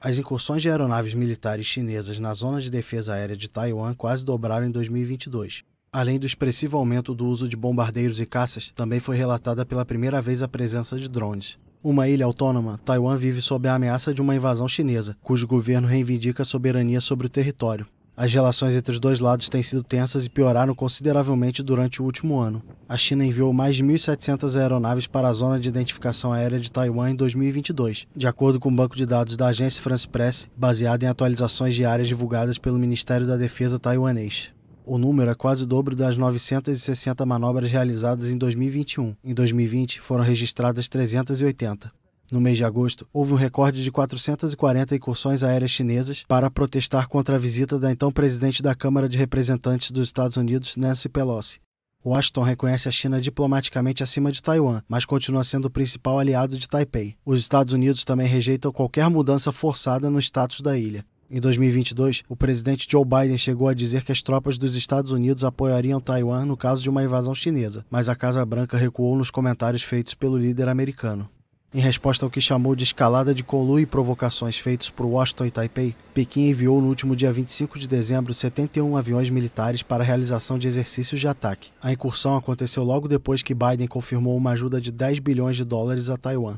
As incursões de aeronaves militares chinesas na zona de defesa aérea de Taiwan quase dobraram em 2022. Além do expressivo aumento do uso de bombardeiros e caças, também foi relatada pela primeira vez a presença de drones. Uma ilha autônoma, Taiwan vive sob a ameaça de uma invasão chinesa, cujo governo reivindica soberania sobre o território. As relações entre os dois lados têm sido tensas e pioraram consideravelmente durante o último ano a China enviou mais de 1.700 aeronaves para a zona de identificação aérea de Taiwan em 2022, de acordo com o um banco de dados da agência France Press, baseado em atualizações diárias divulgadas pelo Ministério da Defesa taiwanês. O número é quase o dobro das 960 manobras realizadas em 2021. Em 2020, foram registradas 380. No mês de agosto, houve um recorde de 440 incursões aéreas chinesas para protestar contra a visita da então presidente da Câmara de Representantes dos Estados Unidos, Nancy Pelosi, Washington reconhece a China diplomaticamente acima de Taiwan, mas continua sendo o principal aliado de Taipei. Os Estados Unidos também rejeitam qualquer mudança forçada no status da ilha. Em 2022, o presidente Joe Biden chegou a dizer que as tropas dos Estados Unidos apoiariam Taiwan no caso de uma invasão chinesa, mas a Casa Branca recuou nos comentários feitos pelo líder americano. Em resposta ao que chamou de escalada de colu e provocações feitos por Washington e Taipei, Pequim enviou no último dia 25 de dezembro 71 aviões militares para a realização de exercícios de ataque. A incursão aconteceu logo depois que Biden confirmou uma ajuda de 10 bilhões de dólares a Taiwan.